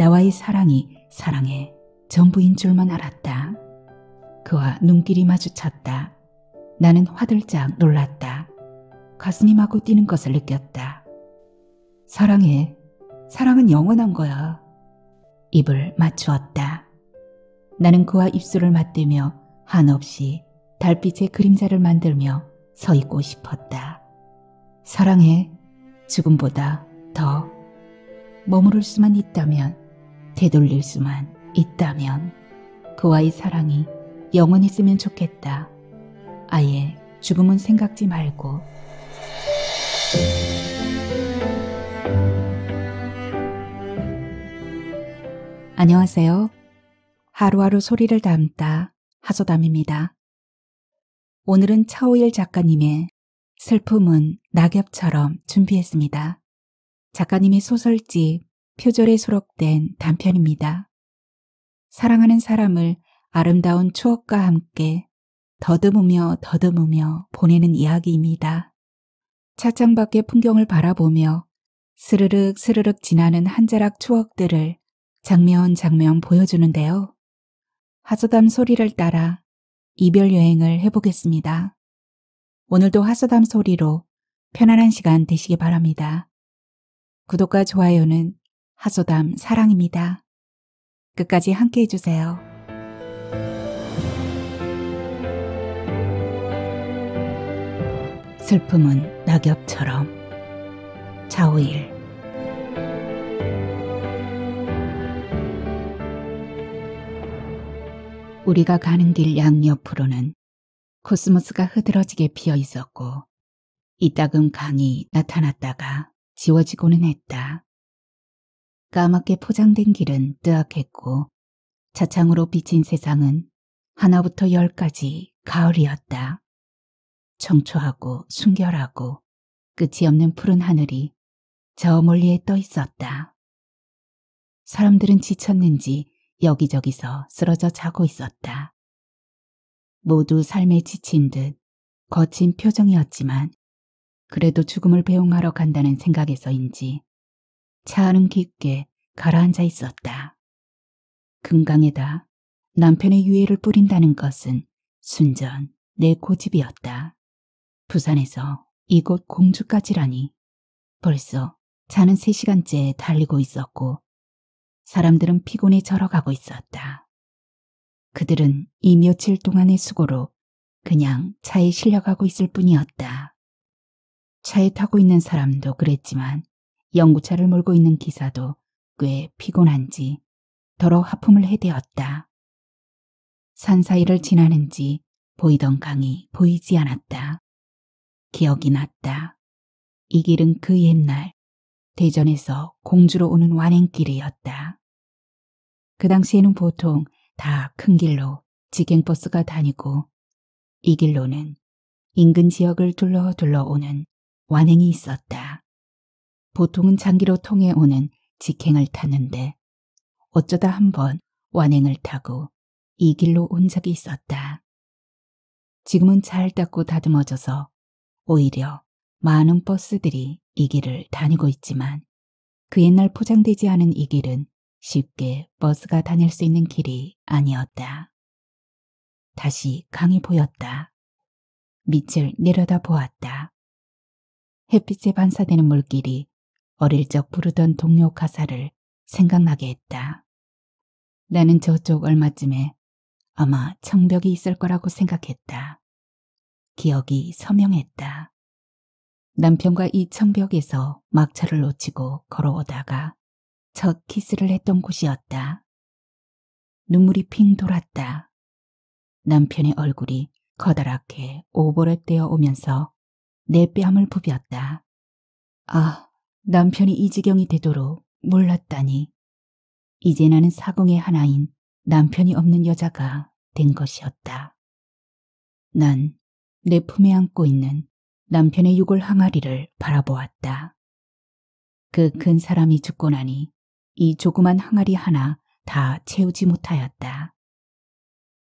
나와의 사랑이 사랑의 전부인 줄만 알았다. 그와 눈길이 마주쳤다. 나는 화들짝 놀랐다. 가슴이 마구 뛰는 것을 느꼈다. 사랑해. 사랑은 영원한 거야. 입을 맞추었다. 나는 그와 입술을 맞대며 한없이 달빛의 그림자를 만들며 서 있고 싶었다. 사랑해. 죽음보다 더 머무를 수만 있다면 되돌릴 수만 있다면 그와의 사랑이 영원히 으면 좋겠다. 아예 죽음은 생각지 말고 안녕하세요. 하루하루 소리를 담다 하소담입니다. 오늘은 차오일 작가님의 슬픔은 낙엽처럼 준비했습니다. 작가님의 소설집 표절에 수록된 단편입니다. 사랑하는 사람을 아름다운 추억과 함께 더듬으며 더듬으며 보내는 이야기입니다. 차창 밖의 풍경을 바라보며 스르륵 스르륵 지나는 한 자락 추억들을 장면 장면 보여주는데요. 하소담 소리를 따라 이별 여행을 해보겠습니다. 오늘도 하소담 소리로 편안한 시간 되시기 바랍니다. 구독과 좋아요는 하소담 사랑입니다. 끝까지 함께 해주세요. 슬픔은 낙엽처럼 자오일 우리가 가는 길 양옆으로는 코스모스가 흐드러지게 피어 있었고 이따금 강이 나타났다가 지워지고는 했다. 까맣게 포장된 길은 뜨악했고 차창으로 비친 세상은 하나부터 열까지 가을이었다. 청초하고 순결하고 끝이 없는 푸른 하늘이 저 멀리에 떠 있었다. 사람들은 지쳤는지 여기저기서 쓰러져 자고 있었다. 모두 삶에 지친 듯 거친 표정이었지만 그래도 죽음을 배웅하러 간다는 생각에서인지 차는 깊게 가라앉아 있었다. 금강에다 남편의 유해를 뿌린다는 것은 순전 내 고집이었다. 부산에서 이곳 공주까지라니 벌써 차는 3시간째 달리고 있었고 사람들은 피곤해 절어가고 있었다. 그들은 이 며칠 동안의 수고로 그냥 차에 실려가고 있을 뿐이었다. 차에 타고 있는 사람도 그랬지만 영구차를 몰고 있는 기사도 꽤 피곤한지 더러 하품을 해대었다. 산 사이를 지나는지 보이던 강이 보이지 않았다. 기억이 났다. 이 길은 그 옛날 대전에서 공주로 오는 완행길이었다. 그 당시에는 보통 다 큰 길로 직행버스가 다니고 이 길로는 인근 지역을 둘러 둘러 오는 완행이 있었다. 보통은 장기로 통해 오는 직행을 타는데 어쩌다 한번 완행을 타고 이 길로 온 적이 있었다. 지금은 잘 닦고 다듬어져서 오히려 많은 버스들이 이 길을 다니고 있지만 그 옛날 포장되지 않은 이 길은 쉽게 버스가 다닐 수 있는 길이 아니었다. 다시 강이 보였다. 밑을 내려다 보았다. 햇빛에 반사되는 물길이 어릴 적 부르던 동요 가사를 생각나게 했다. 나는 저쪽 얼마쯤에 아마 청벽이 있을 거라고 생각했다. 기억이 서명했다. 남편과 이 청벽에서 막차를 놓치고 걸어오다가 첫 키스를 했던 곳이었다. 눈물이 핑 돌았다. 남편의 얼굴이 커다랗게 오버랩되어 오면서 내 뺨을 부볐다. 아, 남편이 이 지경이 되도록 몰랐다니. 이제 나는 사공의 하나인 남편이 없는 여자가 된 것이었다. 난 내 품에 안고 있는 남편의 유골 항아리를 바라보았다. 그 큰 사람이 죽고 나니 이 조그만 항아리 하나 다 채우지 못하였다.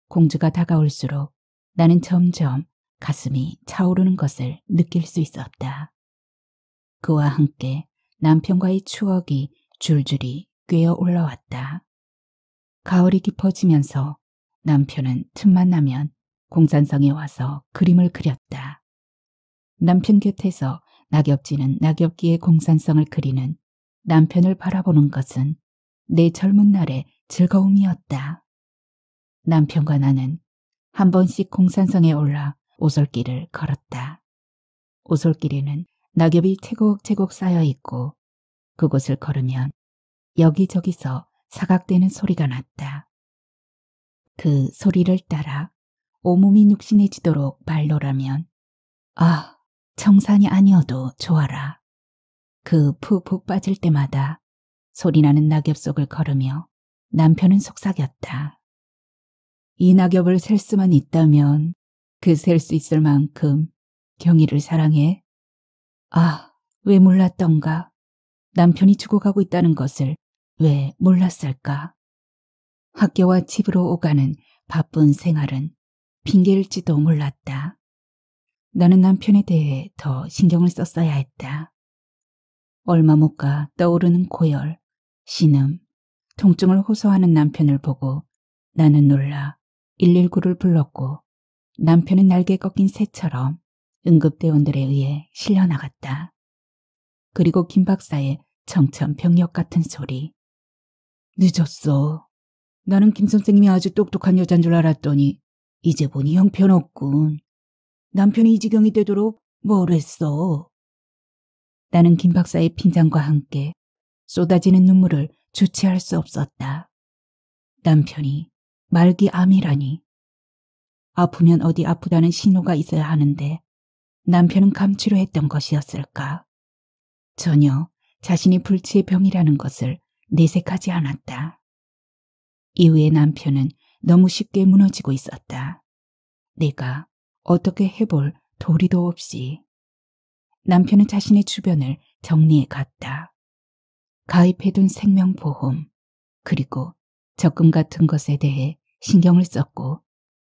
공주가 다가올수록 나는 점점 가슴이 차오르는 것을 느낄 수 있었다. 그와 함께 남편과의 추억이 줄줄이 꿰어 올라왔다. 가을이 깊어지면서 남편은 틈만 나면 공산성에 와서 그림을 그렸다. 남편 곁에서 낙엽지는 낙엽기의 공산성을 그리는 남편을 바라보는 것은 내 젊은 날의 즐거움이었다. 남편과 나는 한 번씩 공산성에 올라 오솔길을 걸었다. 오솔길에는 낙엽이 채곡채곡 쌓여 있고 그곳을 걸으면 여기저기서 사각대는 소리가 났다. 그 소리를 따라 오몸이 눅신해지도록 발로라면 아, 청산이 아니어도 좋아라. 그 푹푹 빠질 때마다 소리나는 낙엽 속을 걸으며 남편은 속삭였다. 이 낙엽을 셀 수만 있다면 그 셀 수 있을 만큼 경희를 사랑해 아, 왜 몰랐던가? 남편이 죽어가고 있다는 것을 왜 몰랐을까? 학교와 집으로 오가는 바쁜 생활은 핑계일지도 몰랐다. 나는 남편에 대해 더 신경을 썼어야 했다. 얼마 못 가 떠오르는 고열, 신음, 통증을 호소하는 남편을 보고 나는 놀라 119를 불렀고 남편은 날개 꺾인 새처럼 응급대원들에 의해 실려나갔다. 그리고 김 박사의 청천벽력 같은 소리. 늦었어. 나는 김 선생님이 아주 똑똑한 여잔 줄 알았더니 이제 보니 형편없군. 남편이 이 지경이 되도록 뭘 했어. 나는 김 박사의 핀잔과 함께 쏟아지는 눈물을 주체할 수 없었다. 남편이 말기 암이라니. 아프면 어디 아프다는 신호가 있어야 하는데 남편은 감추려 했던 것이었을까? 전혀 자신이 불치의 병이라는 것을 내색하지 않았다. 이후에 남편은 너무 쉽게 무너지고 있었다. 내가 어떻게 해볼 도리도 없이 남편은 자신의 주변을 정리해 갔다. 가입해둔 생명보험 그리고 적금 같은 것에 대해 신경을 썼고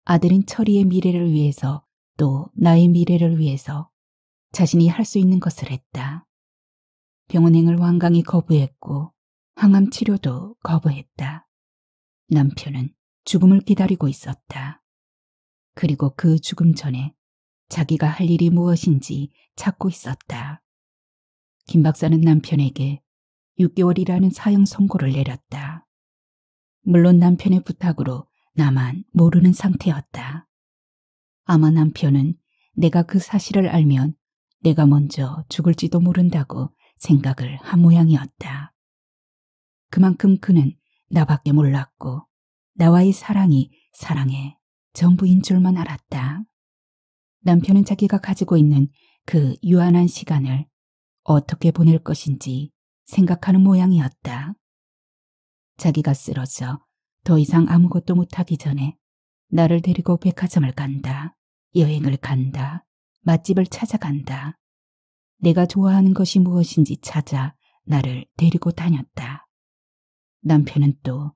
아들인 철이의 미래를 위해서 또 나의 미래를 위해서 자신이 할 수 있는 것을 했다. 병원행을 완강히 거부했고 항암 치료도 거부했다. 남편은 죽음을 기다리고 있었다. 그리고 그 죽음 전에 자기가 할 일이 무엇인지 찾고 있었다. 김 박사는 남편에게 6개월이라는 사형 선고를 내렸다. 물론 남편의 부탁으로 나만 모르는 상태였다. 아마 남편은 내가 그 사실을 알면 내가 먼저 죽을지도 모른다고 생각을 한 모양이었다. 그만큼 그는 나밖에 몰랐고 나와의 사랑이 사랑의 전부인 줄만 알았다. 남편은 자기가 가지고 있는 그 유한한 시간을 어떻게 보낼 것인지 생각하는 모양이었다. 자기가 쓰러져 더 이상 아무것도 못하기 전에 나를 데리고 백화점을 간다. 여행을 간다. 맛집을 찾아간다. 내가 좋아하는 것이 무엇인지 찾아 나를 데리고 다녔다. 남편은 또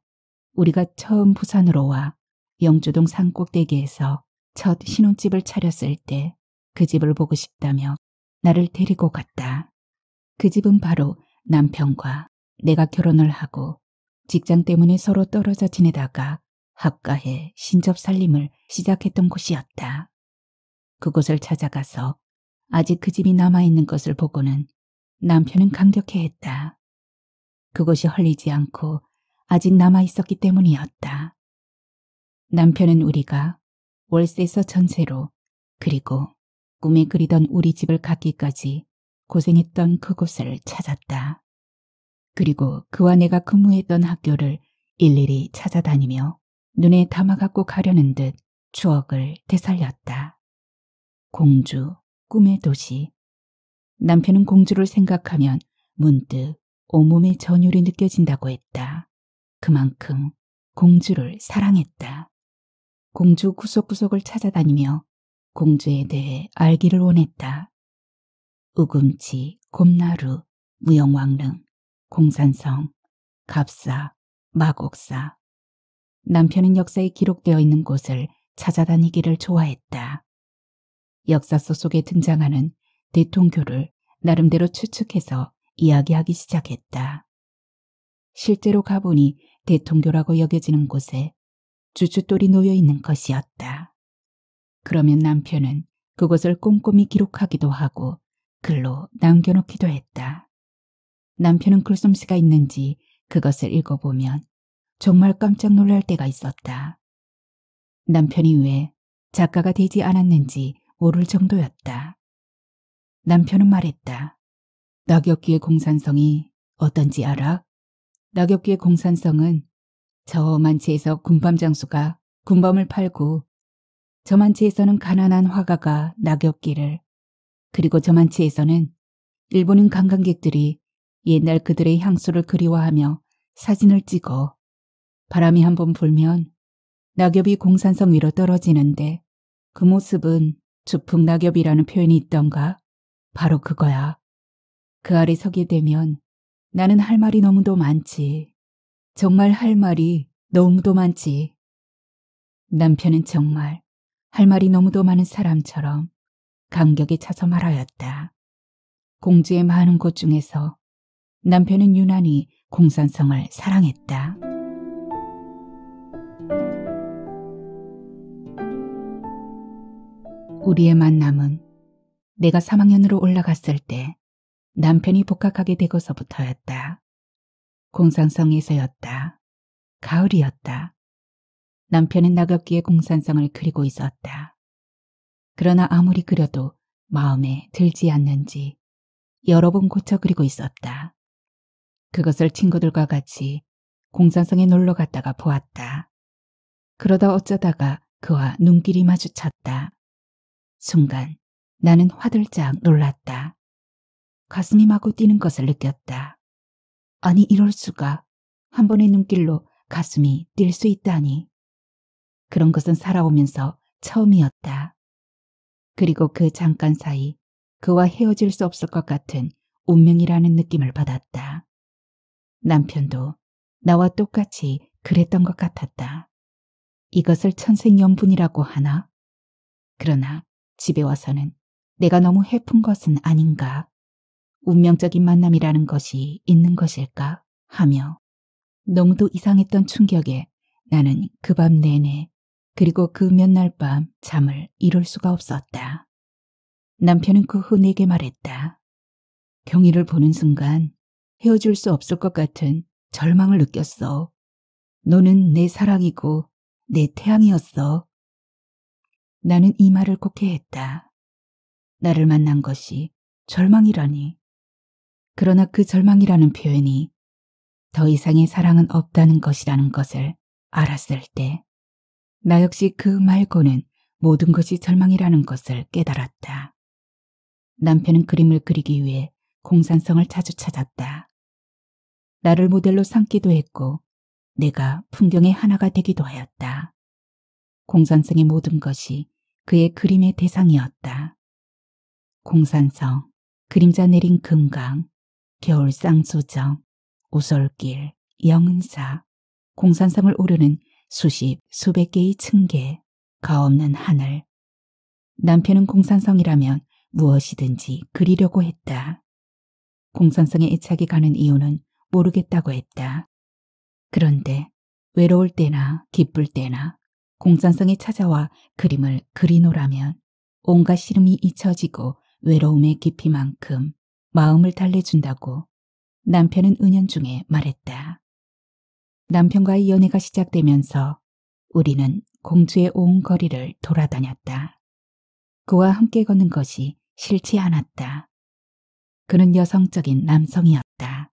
우리가 처음 부산으로 와 영주동 산꼭대기에서 첫 신혼집을 차렸을 때 그 집을 보고 싶다며 나를 데리고 갔다. 그 집은 바로 남편과 내가 결혼을 하고 직장 때문에 서로 떨어져 지내다가 학가에 신접 살림을 시작했던 곳이었다. 그곳을 찾아가서 아직 그 집이 남아있는 것을 보고는 남편은 감격해했다. 그곳이 헐리지 않고 아직 남아있었기 때문이었다. 남편은 우리가 월세서 에 전세로 그리고 꿈에 그리던 우리 집을 갖기까지 고생했던 그곳을 찾았다. 그리고 그와 내가 근무했던 학교를 일일이 찾아다니며 눈에 담아갖고 가려는 듯 추억을 되살렸다. 공주, 꿈의 도시. 남편은 공주를 생각하면 문득 온몸에 전율이 느껴진다고 했다. 그만큼 공주를 사랑했다. 공주 구석구석을 찾아다니며 공주에 대해 알기를 원했다. 우금치, 곰나루, 무영왕릉, 공산성, 갑사, 마곡사. 남편은 역사에 기록되어 있는 곳을 찾아다니기를 좋아했다. 역사서 속에 등장하는 대통교를 나름대로 추측해서 이야기하기 시작했다. 실제로 가보니 대통교라고 여겨지는 곳에 주춧돌이 놓여 있는 것이었다. 그러면 남편은 그것을 꼼꼼히 기록하기도 하고 글로 남겨놓기도 했다. 남편은 글솜씨가 있는지 그것을 읽어보면 정말 깜짝 놀랄 때가 있었다. 남편이 왜 작가가 되지 않았는지 오를 정도였다. 남편은 말했다. 낙엽기의 공산성이 어떤지 알아? 낙엽기의 공산성은 저만 지에서 군밤 장수가 군밤을 팔고 저만 지에서는 가난한 화가가 낙엽기를 그리고 저만 지에서는 일본인 관광객들이 옛날 그들의 향수를 그리워하며 사진을 찍어 바람이 한 번 불면 낙엽이 공산성 위로 떨어지는데 그 모습은 주풍낙엽이라는 표현이 있던가? 바로 그거야. 그 아래 서게 되면 나는 할 말이 너무도 많지. 정말 할 말이 너무도 많지. 남편은 정말 할 말이 너무도 많은 사람처럼 감격에 차서 말하였다. 공주의 많은 곳 중에서 남편은 유난히 공산성을 사랑했다. 우리의 만남은 내가 3학년으로 올라갔을 때 남편이 복학하게 되고서부터였다. 공산성에서였다. 가을이었다. 남편은 낙엽기에 공산성을 그리고 있었다. 그러나 아무리 그려도 마음에 들지 않는지 여러 번 고쳐 그리고 있었다. 그것을 친구들과 같이 공산성에 놀러 갔다가 보았다. 그러다 어쩌다가 그와 눈길이 마주쳤다. 순간 나는 화들짝 놀랐다. 가슴이 마구 뛰는 것을 느꼈다. 아니 이럴 수가 한 번의 눈길로 가슴이 뛸 수 있다니. 그런 것은 살아오면서 처음이었다. 그리고 그 잠깐 사이 그와 헤어질 수 없을 것 같은 운명이라는 느낌을 받았다. 남편도 나와 똑같이 그랬던 것 같았다. 이것을 천생연분이라고 하나? 그러나 집에 와서는 내가 너무 해픈 것은 아닌가, 운명적인 만남이라는 것이 있는 것일까 하며 너무도 이상했던 충격에 나는 그 밤 내내 그리고 그 몇 날 밤 잠을 이룰 수가 없었다. 남편은 그 후 내게 말했다. 경희를 보는 순간 헤어질 수 없을 것 같은 절망을 느꼈어. 너는 내 사랑이고 내 태양이었어. 나는 이 말을 곱게 했다. 나를 만난 것이 절망이라니. 그러나 그 절망이라는 표현이 더 이상의 사랑은 없다는 것이라는 것을 알았을 때, 나 역시 그 말고는 모든 것이 절망이라는 것을 깨달았다. 남편은 그림을 그리기 위해 공산성을 자주 찾았다. 나를 모델로 삼기도 했고, 내가 풍경의 하나가 되기도 하였다. 공산성의 모든 것이 그의 그림의 대상이었다. 공산성, 그림자 내린 금강, 겨울 쌍수정우설길 영은사, 공산성을 오르는 수십, 수백 개의 층계, 가없는 하늘. 남편은 공산성이라면 무엇이든지 그리려고 했다. 공산성에 애착이 가는 이유는 모르겠다고 했다. 그런데 외로울 때나 기쁠 때나 공산성이 찾아와 그림을 그리노라면 온갖 시름이 잊혀지고 외로움의 깊이만큼 마음을 달래준다고 남편은 은연중에 말했다. 남편과의 연애가 시작되면서 우리는 공주의 온 거리를 돌아다녔다. 그와 함께 걷는 것이 싫지 않았다. 그는 여성적인 남성이었다.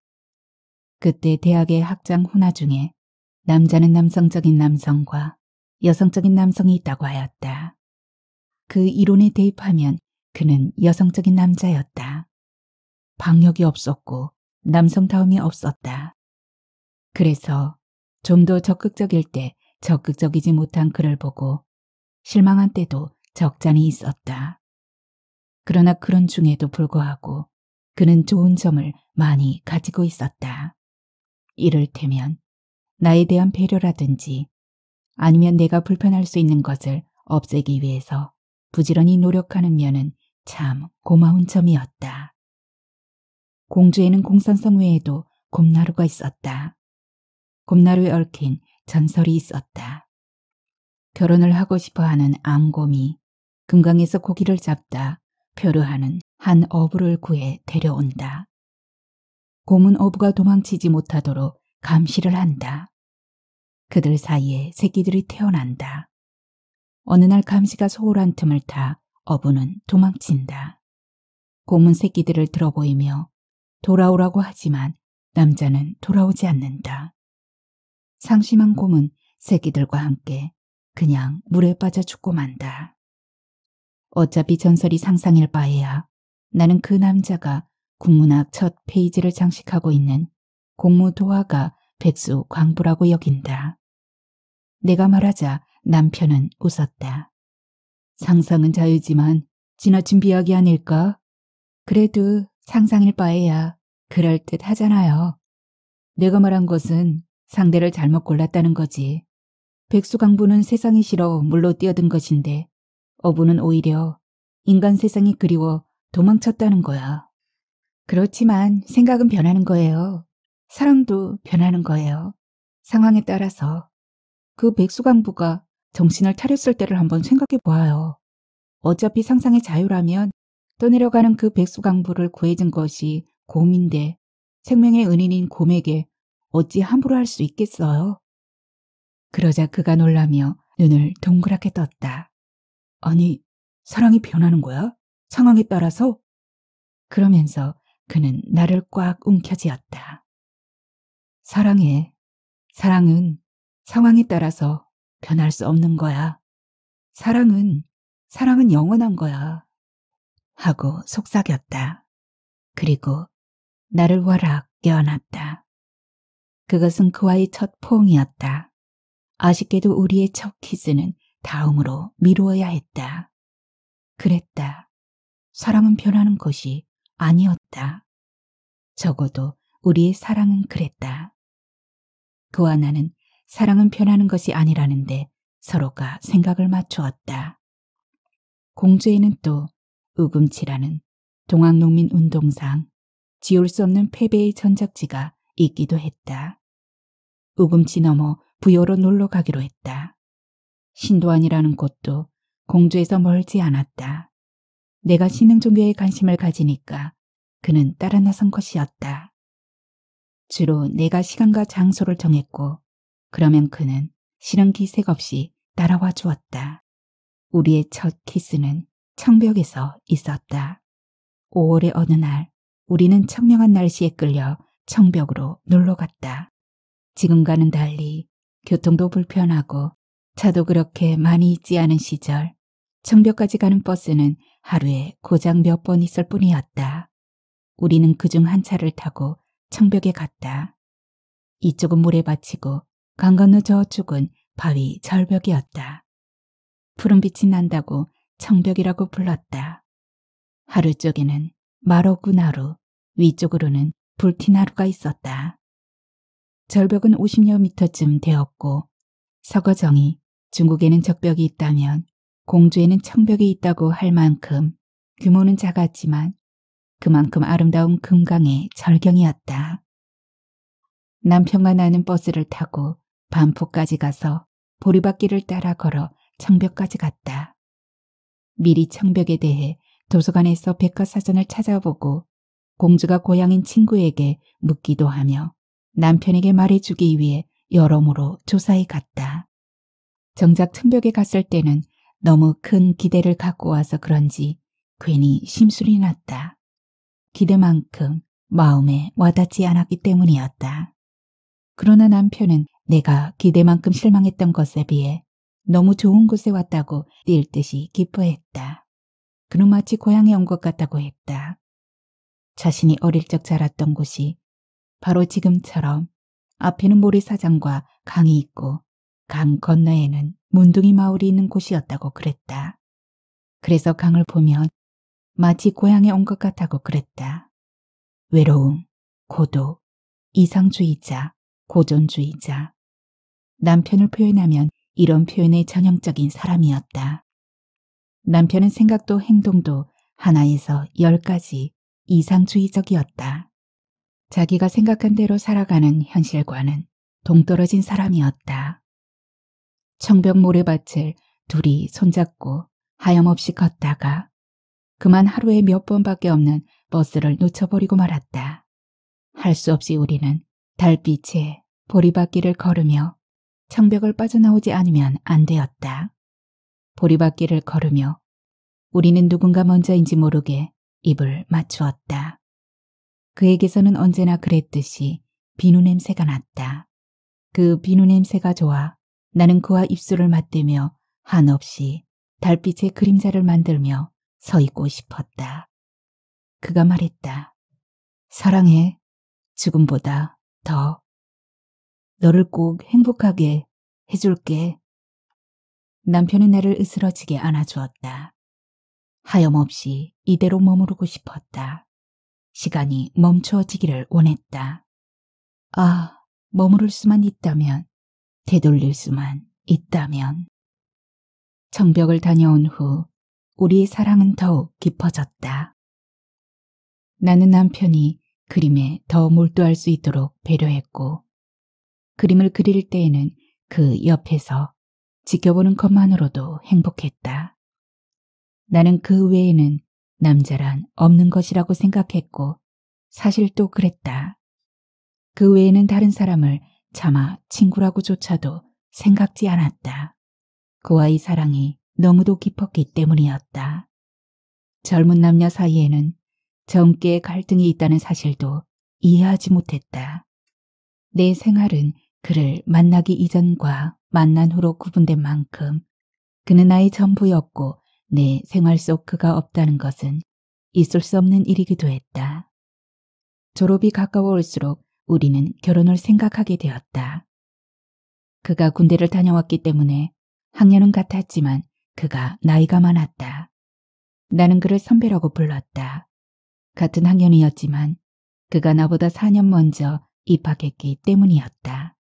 그때 대학의 학장 훈화 중에 남자는 남성적인 남성과 여성적인 남성이 있다고 하였다. 그 이론에 대입하면 그는 여성적인 남자였다. 방역이 없었고 남성다움이 없었다. 그래서 좀 더 적극적일 때 적극적이지 못한 그를 보고 실망한 때도 적잖이 있었다. 그러나 그런 중에도 불구하고 그는 좋은 점을 많이 가지고 있었다. 이를테면 나에 대한 배려라든지 아니면 내가 불편할 수 있는 것을 없애기 위해서 부지런히 노력하는 면은 참 고마운 점이었다. 공주에는 공산성 외에도 곰나루가 있었다. 곰나루에 얽힌 전설이 있었다. 결혼을 하고 싶어하는 암곰이 금강에서 고기를 잡다 표류하는 한 어부를 구해 데려온다. 곰은 어부가 도망치지 못하도록 감시를 한다. 그들 사이에 새끼들이 태어난다. 어느 날 감시가 소홀한 틈을 타 어부는 도망친다. 고은 새끼들을 들어보이며 돌아오라고 하지만 남자는 돌아오지 않는다. 상심한 곰은 새끼들과 함께 그냥 물에 빠져 죽고 만다. 어차피 전설이 상상일 바에야 나는 그 남자가 국문학 첫 페이지를 장식하고 있는 공무 도화가 백수 광부라고 여긴다. 내가 말하자 남편은 웃었다. 상상은 자유지만 지나친 비약이 아닐까? 그래도 상상일 바에야 그럴듯 하잖아요. 내가 말한 것은 상대를 잘못 골랐다는 거지. 백수광부는 세상이 싫어 물로 뛰어든 것인데 어부는 오히려 인간 세상이 그리워 도망쳤다는 거야. 그렇지만 생각은 변하는 거예요. 사랑도 변하는 거예요. 상황에 따라서 그백수강부가 정신을 차렸을 때를 한번 생각해 보아요. 어차피 상상의 자유라면 떠내려가는 그백수강부를 구해준 것이 곰인데 생명의 은인인 곰에게 어찌 함부로 할 수 있겠어요? 그러자 그가 놀라며 눈을 동그랗게 떴다. 아니, 사랑이 변하는 거야? 상황에 따라서? 그러면서 그는 나를 꽉 움켜쥐었다. 사랑해. 사랑은 상황에 따라서 변할 수 없는 거야. 사랑은, 사랑은 영원한 거야. 하고 속삭였다. 그리고 나를 와락 깨어났다. 그것은 그와의 첫 포옹이었다. 아쉽게도 우리의 첫 키스는 다음으로 미루어야 했다. 그랬다. 사랑은 변하는 것이 아니었다. 적어도 우리의 사랑은 그랬다. 그와 나는 사랑은 변하는 것이 아니라는데 서로가 생각을 맞추었다. 공주에는 또 우금치라는 동학농민운동상 지울 수 없는 패배의 전적지가 있기도 했다. 우금치 넘어 부여로 놀러 가기로 했다. 신도안이라는 곳도 공주에서 멀지 않았다. 내가 신흥종교에 관심을 가지니까 그는 따라 나선 것이었다. 주로 내가 시간과 장소를 정했고 그러면 그는 실은 기색 없이 따라와 주었다. 우리의 첫 키스는 청벽에서 있었다. 5월의 어느 날 우리는 청명한 날씨에 끌려 청벽으로 놀러갔다. 지금과는 달리 교통도 불편하고 차도 그렇게 많이 있지 않은 시절 청벽까지 가는 버스는 하루에 고장몇 번 있을 뿐이었다. 우리는 그중 한 차를 타고 청벽에 갔다. 이쪽은 물에 받치고 강 건너 저쪽은 바위 절벽이었다. 푸른빛이 난다고 청벽이라고 불렀다. 하루 쪽에는 마로구나루, 위쪽으로는 불티나루가 있었다. 절벽은 50여 미터쯤 되었고 서거정이 중국에는 적벽이 있다면 공주에는 청벽이 있다고 할 만큼 규모는 작았지만 그만큼 아름다운 금강의 절경이었다. 남편과 나는 버스를 타고 반포까지 가서 보리밭길을 따라 걸어 청벽까지 갔다. 미리 청벽에 대해 도서관에서 백과사전을 찾아보고 공주가 고향인 친구에게 묻기도 하며 남편에게 말해주기 위해 여러모로 조사해 갔다. 정작 청벽에 갔을 때는 너무 큰 기대를 갖고 와서 그런지 괜히 심술이 났다. 기대만큼 마음에 와닿지 않았기 때문이었다. 그러나 남편은 내가 기대만큼 실망했던 것에 비해 너무 좋은 곳에 왔다고 뛸 듯이 기뻐했다. 그는 마치 고향에 온 것 같다고 했다. 자신이 어릴 적 자랐던 곳이 바로 지금처럼 앞에는 모래사장과 강이 있고 강 건너에는 문둥이 마을이 있는 곳이었다고 그랬다. 그래서 강을 보면 마치 고향에 온 것 같다고 그랬다. 외로움, 고독, 이상주의자, 고전주의자 남편을 표현하면 이런 표현의 전형적인 사람이었다. 남편은 생각도 행동도 하나에서 열까지 이상주의적이었다. 자기가 생각한 대로 살아가는 현실과는 동떨어진 사람이었다. 청벽 모래밭을 둘이 손잡고 하염없이 걷다가 그만 하루에 몇 번밖에 없는 버스를 놓쳐버리고 말았다. 할 수 없이 우리는 달빛에 보리밭길을 걸으며 창벽을 빠져나오지 않으면 안 되었다. 보리밭길을 걸으며 우리는 누군가 먼저인지 모르게 입을 맞추었다. 그에게서는 언제나 그랬듯이 비누 냄새가 났다. 그 비누 냄새가 좋아 나는 그와 입술을 맞대며 한없이 달빛의 그림자를 만들며 서 있고 싶었다. 그가 말했다. 사랑해. 죽음보다 더. 너를 꼭 행복하게 해줄게. 남편이 나를 으스러지게 안아주었다. 하염없이 이대로 머무르고 싶었다. 시간이 멈추어지기를 원했다. 아, 머무를 수만 있다면, 되돌릴 수만 있다면. 청벽을 다녀온 후 우리 의 사랑은 더욱 깊어졌다. 나는 남편이 그림에 더 몰두할 수 있도록 배려했고 그림을 그릴 때에는 그 옆에서 지켜보는 것만으로도 행복했다. 나는 그 외에는 남자란 없는 것이라고 생각했고 사실 또 그랬다. 그 외에는 다른 사람을 차마 친구라고조차도 생각지 않았다. 그와의 사랑이 너무도 깊었기 때문이었다. 젊은 남녀 사이에는 정계의 갈등이 있다는 사실도 이해하지 못했다. 내 생활은 그를 만나기 이전과 만난 후로 구분된 만큼 그는 나의 전부였고 내 생활 속 그가 없다는 것은 있을 수 없는 일이기도 했다. 졸업이 가까워 올수록 우리는 결혼을 생각하게 되었다. 그가 군대를 다녀왔기 때문에 학년은 같았지만 그가 나이가 많았다. 나는 그를 선배라고 불렀다. 같은 학년이었지만 그가 나보다 4년 먼저 입학했기 때문이었다.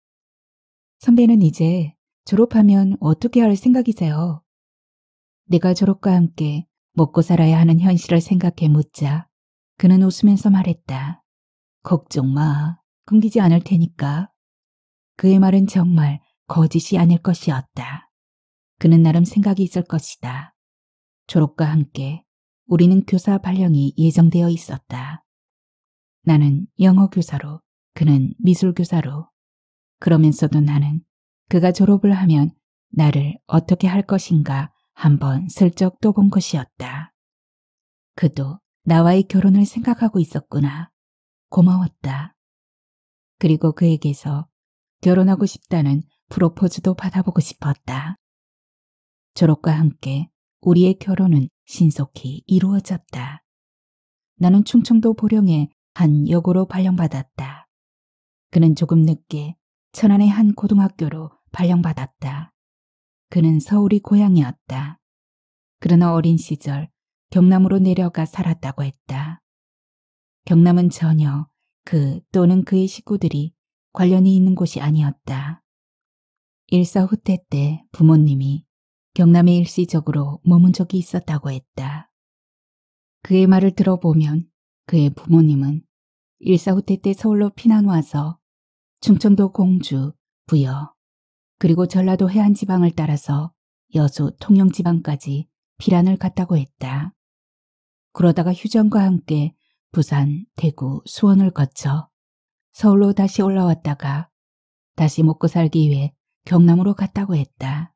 선배는 이제 졸업하면 어떻게 할 생각이세요? 내가 졸업과 함께 먹고 살아야 하는 현실을 생각해 묻자 그는 웃으면서 말했다. 걱정 마. 굶기지 않을 테니까. 그의 말은 정말 거짓이 아닐 것이었다. 그는 나름 생각이 있을 것이다. 졸업과 함께 우리는 교사 발령이 예정되어 있었다. 나는 영어 교사로, 그는 미술 교사로. 그러면서도 나는 그가 졸업을 하면 나를 어떻게 할 것인가 한번 슬쩍 떠본 것이었다. 그도 나와의 결혼을 생각하고 있었구나. 고마웠다. 그리고 그에게서 결혼하고 싶다는 프로포즈도 받아보고 싶었다. 졸업과 함께 우리의 결혼은 신속히 이루어졌다. 나는 충청도 보령의 한역으로 발령받았다. 그는 조금 늦게 천안의 한 고등학교로 발령받았다. 그는 서울이 고향이었다. 그러나 어린 시절 경남으로 내려가 살았다고 했다. 경남은 전혀 그 또는 그의 식구들이 관련이 있는 곳이 아니었다. 일사 후퇴 때 부모님이 경남에 일시적으로 머문 적이 있었다고 했다. 그의 말을 들어보면 그의 부모님은 일사후퇴 때 서울로 피난 와서 충청도 공주, 부여, 그리고 전라도 해안지방을 따라서 여수 통영지방까지 피란을 갔다고 했다. 그러다가 휴전과 함께 부산, 대구, 수원을 거쳐 서울로 다시 올라왔다가 다시 먹고 살기 위해 경남으로 갔다고 했다.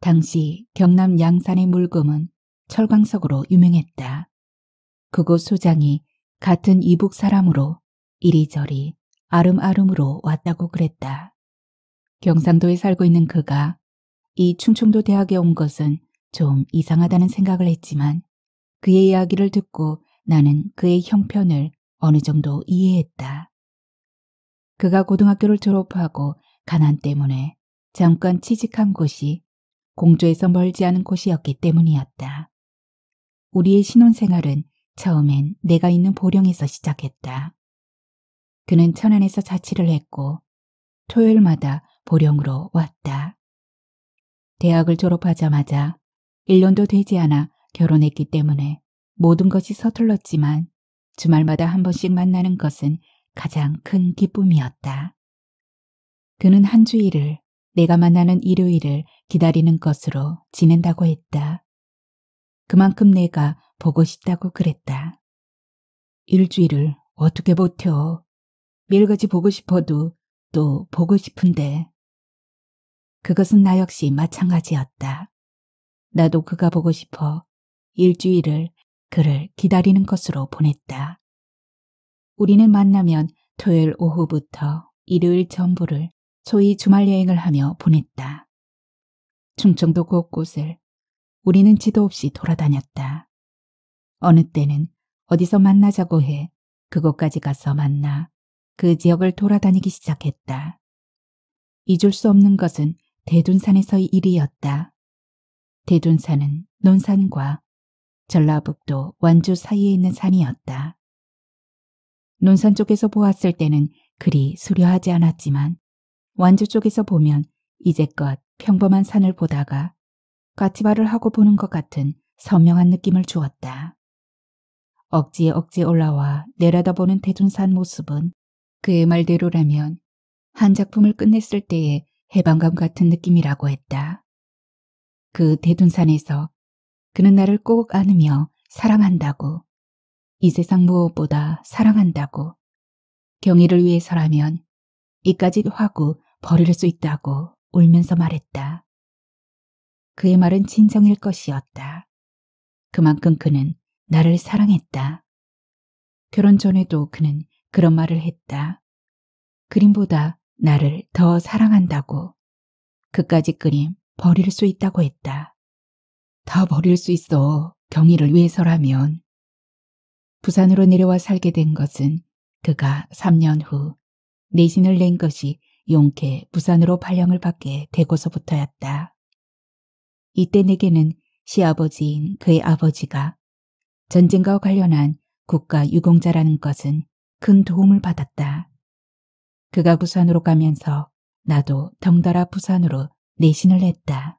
당시 경남 양산의 물금은 철광석으로 유명했다. 그곳 소장이 같은 이북 사람으로 이리저리 아름아름으로 왔다고 그랬다. 경상도에 살고 있는 그가 이 충청도 대학에 온 것은 좀 이상하다는 생각을 했지만 그의 이야기를 듣고 나는 그의 형편을 어느 정도 이해했다. 그가 고등학교를 졸업하고 가난 때문에 잠깐 취직한 곳이 공주에서 멀지 않은 곳이었기 때문이었다. 우리의 신혼생활은 처음엔 내가 있는 보령에서 시작했다. 그는 천안에서 자취를 했고 토요일마다 보령으로 왔다. 대학을 졸업하자마자 1년도 되지 않아 결혼했기 때문에 모든 것이 서툴렀지만 주말마다 한 번씩 만나는 것은 가장 큰 기쁨이었다. 그는 한 주일을 내가 만나는 일요일을 기다리는 것으로 지낸다고 했다. 그만큼 내가 보고 싶다고 그랬다. 일주일을 어떻게 버텨. 매일같이 보고 싶어도 또 보고 싶은데. 그것은 나 역시 마찬가지였다. 나도 그가 보고 싶어 일주일을 그를 기다리는 것으로 보냈다. 우리는 만나면 토요일 오후부터 일요일 전부를 소위 주말 여행을 하며 보냈다. 충청도 곳곳을 우리는 지도 없이 돌아다녔다. 어느 때는 어디서 만나자고 해 그곳까지 가서 만나 그 지역을 돌아다니기 시작했다. 잊을 수 없는 것은 대둔산에서의 일이었다. 대둔산은 논산과 전라북도 완주 사이에 있는 산이었다. 논산 쪽에서 보았을 때는 그리 수려하지 않았지만 완주 쪽에서 보면 이제껏 평범한 산을 보다가 까치발을 하고 보는 것 같은 선명한 느낌을 주었다. 억지에 억지 올라와 내려다보는 대둔산 모습은 그의 말대로라면 한 작품을 끝냈을 때의 해방감 같은 느낌이라고 했다. 그 대둔산에서 그는 나를 꼭 안으며 사랑한다고 이 세상 무엇보다 사랑한다고 경의를 위해서라면 이까짓 화구 버릴 수 있다고 울면서 말했다. 그의 말은 진정일 것이었다. 그만큼 그는 나를 사랑했다. 결혼 전에도 그는 그런 말을 했다. 그림보다 나를 더 사랑한다고. 그까지 그림 버릴 수 있다고 했다. 다 버릴 수 있어. 경희를 위해서라면. 부산으로 내려와 살게 된 것은 그가 3년 후 내신을 낸 것이 용케 부산으로 발령을 받게 되고서부터였다. 이때 내게는 시아버지인 그의 아버지가 전쟁과 관련한 국가 유공자라는 것은 큰 도움을 받았다. 그가 부산으로 가면서 나도 덩달아 부산으로 내신을 했다.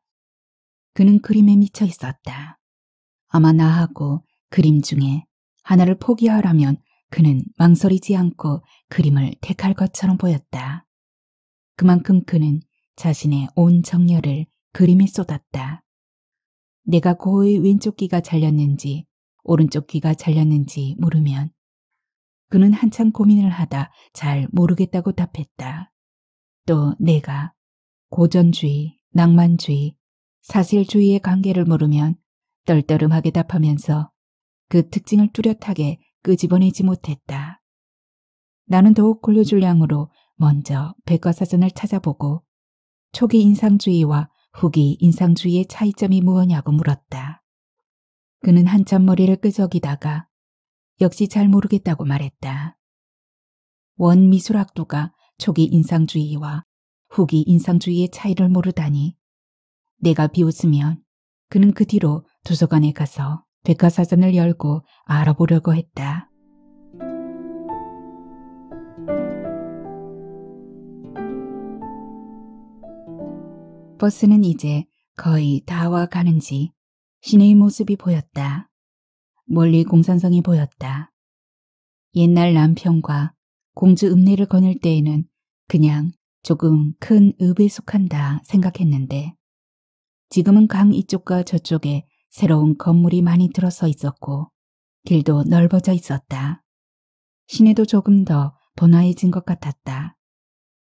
그는 그림에 미쳐 있었다. 아마 나하고 그림 중에 하나를 포기하라면 그는 망설이지 않고 그림을 택할 것처럼 보였다. 그만큼 그는 자신의 온 정열을 그림에 쏟았다. 내가 고의 왼쪽 귀가 잘렸는지 오른쪽 귀가 잘렸는지 모르면 그는 한참 고민을 하다 잘 모르겠다고 답했다. 또 내가 고전주의, 낭만주의, 사실주의의 관계를 모르면 떨떠름하게 답하면서 그 특징을 뚜렷하게 끄집어내지 못했다. 나는 더욱 골려줄 양으로 먼저 백과사전을 찾아보고 초기 인상주의와 후기 인상주의의 차이점이 무엇이냐고 물었다. 그는 한참 머리를 끄적이다가 역시 잘 모르겠다고 말했다. 원미술학도가 초기 인상주의와 후기 인상주의의 차이를 모르다니 내가 비웃으면 그는 그 뒤로 도서관에 가서 백과사전을 열고 알아보려고 했다. 버스는 이제 거의 다 와가는지 시내의 모습이 보였다. 멀리 공산성이 보였다. 옛날 남편과 공주 읍내를 거닐 때에는 그냥 조금 큰 읍에 속한다 생각했는데 지금은 강 이쪽과 저쪽에 새로운 건물이 많이 들어서 있었고 길도 넓어져 있었다. 시내도 조금 더 번화해진 것 같았다.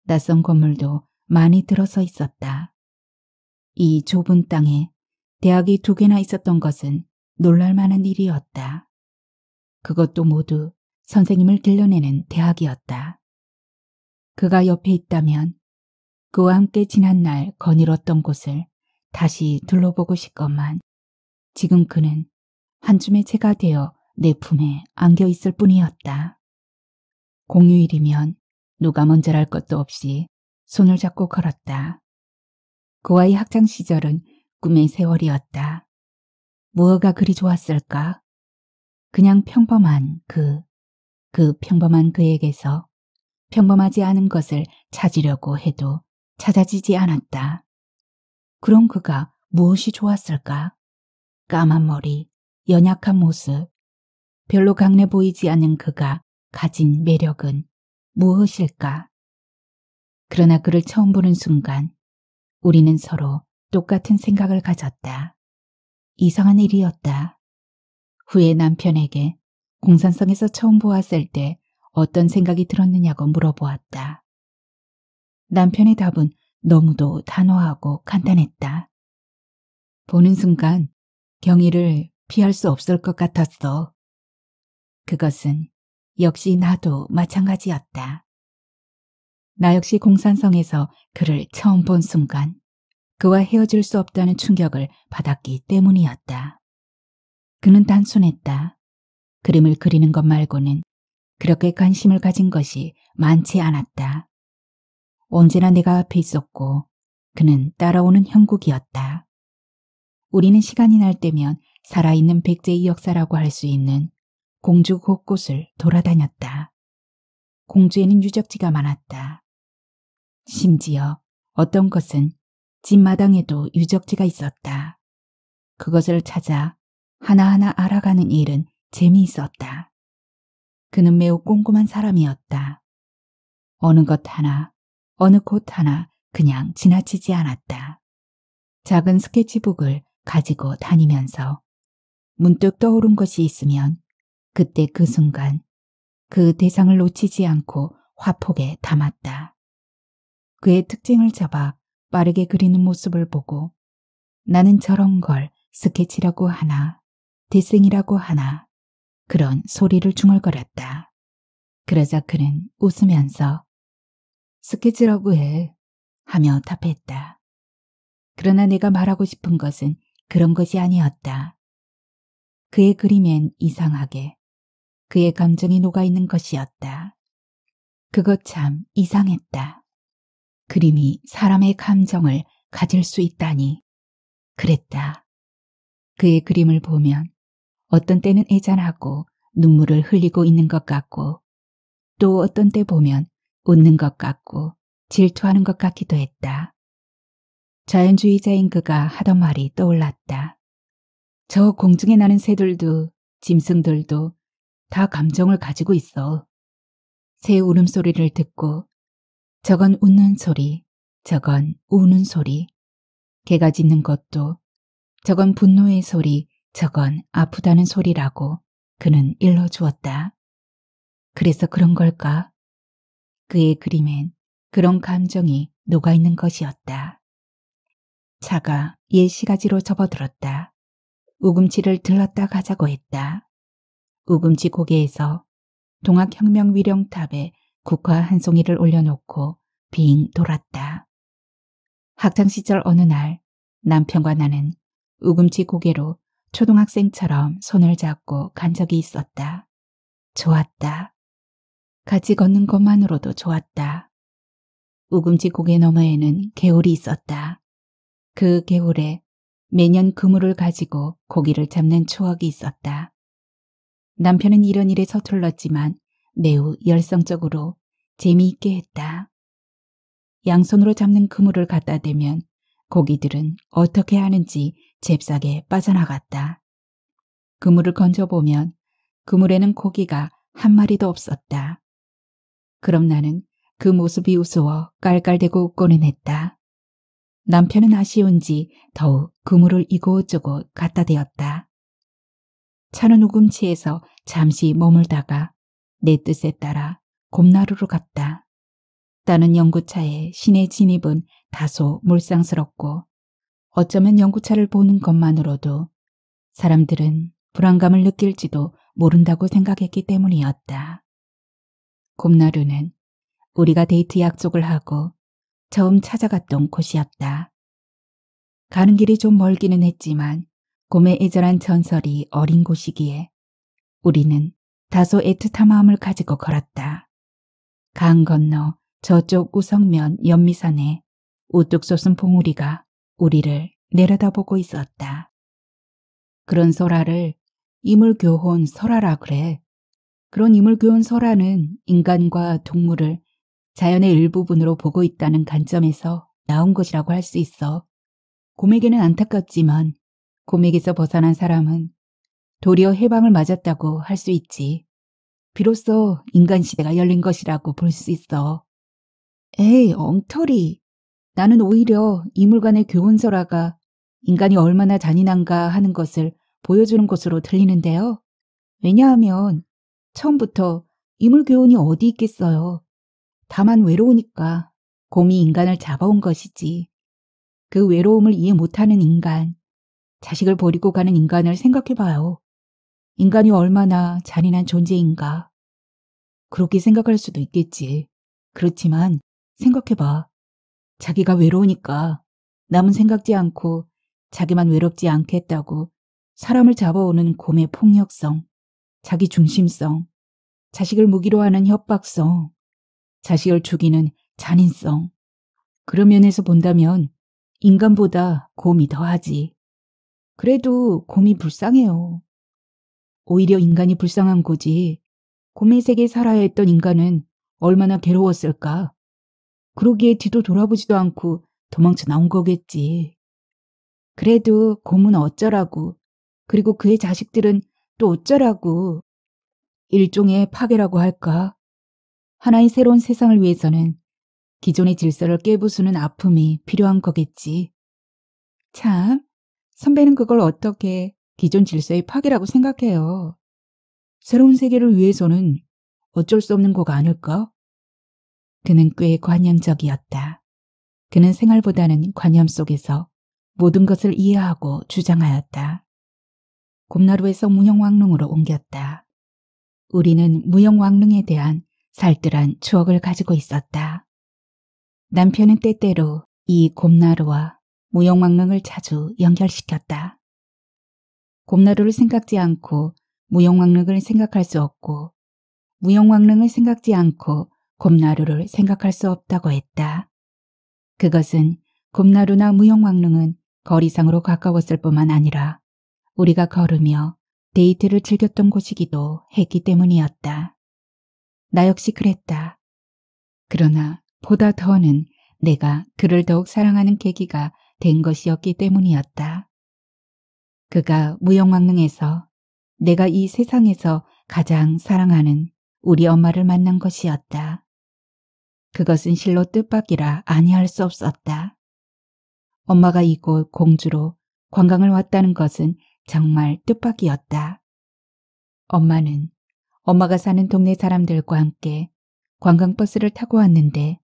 낯선 건물도 많이 들어서 있었다. 이 좁은 땅에 대학이 두 개나 있었던 것은 놀랄만한 일이었다. 그것도 모두 선생님을 길러내는 대학이었다. 그가 옆에 있다면 그와 함께 지난 날 거닐었던 곳을 다시 둘러보고 싶건만 지금 그는 한줌의 채가 되어 내 품에 안겨 있을 뿐이었다. 공휴일이면 누가 먼저랄 것도 없이 손을 잡고 걸었다. 그와의 학창 시절은 꿈의 세월이었다. 무엇가 그리 좋았을까? 그냥 평범한 그, 그 평범한 그에게서 평범하지 않은 것을 찾으려고 해도 찾아지지 않았다. 그럼 그가 무엇이 좋았을까? 까만 머리, 연약한 모습, 별로 강해 보이지 않은 그가 가진 매력은 무엇일까? 그러나 그를 처음 보는 순간 우리는 서로 똑같은 생각을 가졌다. 이상한 일이었다. 후에 남편에게 공산성에서 처음 보았을 때 어떤 생각이 들었느냐고 물어보았다. 남편의 답은 너무도 단호하고 간단했다. 보는 순간 경의를 피할 수 없을 것 같았어. 그것은 역시 나도 마찬가지였다. 나 역시 공산성에서 그를 처음 본 순간 그와 헤어질 수 없다는 충격을 받았기 때문이었다. 그는 단순했다. 그림을 그리는 것 말고는 그렇게 관심을 가진 것이 많지 않았다. 언제나 내가 앞에 있었고 그는 따라오는 형국이었다. 우리는 시간이 날 때면 살아있는 백제의 역사라고 할 수 있는 공주 곳곳을 돌아다녔다. 공주에는 유적지가 많았다. 심지어 어떤 것은 집마당에도 유적지가 있었다. 그것을 찾아 하나하나 알아가는 일은 재미있었다. 그는 매우 꼼꼼한 사람이었다. 어느 것 하나, 어느 곳 하나 그냥 지나치지 않았다. 작은 스케치북을 가지고 다니면서 문득 떠오른 것이 있으면 그때 그 순간 그 대상을 놓치지 않고 화폭에 담았다. 그의 특징을 잡아 빠르게 그리는 모습을 보고 나는 저런 걸 스케치라고 하나, 디싱이라고 하나 그런 소리를 중얼거렸다. 그러자 그는 웃으면서 스케치라고 해 하며 답했다. 그러나 내가 말하고 싶은 것은 그런 것이 아니었다. 그의 그림엔 이상하게 그의 감정이 녹아있는 것이었다. 그것 참 이상했다. 그림이 사람의 감정을 가질 수 있다니 그랬다. 그의 그림을 보면 어떤 때는 애잔하고 눈물을 흘리고 있는 것 같고 또 어떤 때 보면 웃는 것 같고 질투하는 것 같기도 했다. 자연주의자인 그가 하던 말이 떠올랐다. 저 공중에 나는 새들도 짐승들도 다 감정을 가지고 있어. 새 울음소리를 듣고 저건 웃는 소리, 저건 우는 소리, 개가 짖는 것도 저건 분노의 소리, 저건 아프다는 소리라고 그는 일러주었다. 그래서 그런 걸까? 그의 그림엔 그런 감정이 녹아있는 것이었다. 차가 예시가지로 접어들었다. 우금치를 들렀다 가자고 했다. 우금치 고개에서 동학혁명 위령탑에 국화 한 송이를 올려놓고 빙 돌았다. 학창시절 어느 날 남편과 나는 우금치 고개로 초등학생처럼 손을 잡고 간 적이 있었다. 좋았다. 같이 걷는 것만으로도 좋았다. 우금치 고개 너머에는 개울이 있었다. 그 개울에 매년 그물을 가지고 고기를 잡는 추억이 있었다. 남편은 이런 일에 서툴렀지만 매우 열성적으로 재미있게 했다. 양손으로 잡는 그물을 갖다 대면 고기들은 어떻게 하는지 잽싸게 빠져나갔다. 그물을 건져보면 그물에는 고기가 한 마리도 없었다. 그럼 나는 그 모습이 우스워 깔깔대고 웃고는 했다. 남편은 아쉬운지 더욱 그물을 이곳저곳 갖다 대었다. 차는 우금치에서 잠시 머물다가 내 뜻에 따라 곰나루로 갔다. 나는연구차에 신의 진입은 다소 몰상스럽고 어쩌면 연구차를 보는 것만으로도 사람들은 불안감을 느낄지도 모른다고 생각했기 때문이었다. 곰나루는 우리가 데이트 약속을 하고 처음 찾아갔던 곳이었다. 가는 길이 좀 멀기는 했지만 곰의 애절한 전설이 어린 곳이기에 우리는 다소 애틋한 마음을 가지고 걸었다. 강 건너 저쪽 우성면 연미산에 우뚝 솟은 봉우리가 우리를 내려다보고 있었다. 그런 설화를 이물교혼 설화라 그래. 그런 이물교혼 설화는 인간과 동물을 자연의 일부분으로 보고 있다는 관점에서 나온 것이라고 할 수 있어. 곰에게는 안타깝지만 곰에게서 벗어난 사람은 도리어 해방을 맞았다고 할 수 있지. 비로소 인간 시대가 열린 것이라고 볼 수 있어. 에이, 엉터리. 나는 오히려 이 물간의 교훈설화가 인간이 얼마나 잔인한가 하는 것을 보여주는 것으로 들리는데요. 왜냐하면 처음부터 이물교훈이 어디 있겠어요. 다만 외로우니까 곰이 인간을 잡아온 것이지. 그 외로움을 이해 못하는 인간, 자식을 버리고 가는 인간을 생각해봐요. 인간이 얼마나 잔인한 존재인가. 그렇게 생각할 수도 있겠지. 그렇지만 생각해봐. 자기가 외로우니까 남은 생각지 않고 자기만 외롭지 않겠다고 사람을 잡아오는 곰의 폭력성, 자기 중심성, 자식을 무기로 하는 협박성, 자식을 죽이는 잔인성. 그런 면에서 본다면 인간보다 곰이 더하지. 그래도 곰이 불쌍해요. 오히려 인간이 불쌍한 거지. 곰의 세계에 살아야 했던 인간은 얼마나 괴로웠을까. 그러기에 뒤도 돌아보지도 않고 도망쳐 나온 거겠지. 그래도 곰은 어쩌라고. 그리고 그의 자식들은 또 어쩌라고. 일종의 파괴라고 할까. 하나의 새로운 세상을 위해서는 기존의 질서를 깨부수는 아픔이 필요한 거겠지. 참, 선배는 그걸 어떻게 기존 질서의 파괴라고 생각해요. 새로운 세계를 위해서는 어쩔 수 없는 거 아닐까? 그는 꽤 관념적이었다. 그는 생활보다는 관념 속에서 모든 것을 이해하고 주장하였다. 곰나루에서 무형왕릉으로 옮겼다. 우리는 무형왕릉에 대한 살뜰한 추억을 가지고 있었다. 남편은 때때로 이 곰나루와 무형왕릉을 자주 연결시켰다. 곰나루를 생각지 않고 무용왕릉을 생각할 수 없고 무용왕릉을 생각지 않고 곰나루를 생각할 수 없다고 했다. 그것은 곰나루나 무용왕릉은 거리상으로 가까웠을 뿐만 아니라 우리가 걸으며 데이트를 즐겼던 곳이기도 했기 때문이었다. 나 역시 그랬다. 그러나 보다 더는 내가 그를 더욱 사랑하는 계기가 된 것이었기 때문이었다. 그가 무용왕릉에서 내가 이 세상에서 가장 사랑하는 우리 엄마를 만난 것이었다. 그것은 실로 뜻밖이라 아니할 수 없었다. 엄마가 이곳 공주로 관광을 왔다는 것은 정말 뜻밖이었다. 엄마는 엄마가 사는 동네 사람들과 함께 관광버스를 타고 왔는데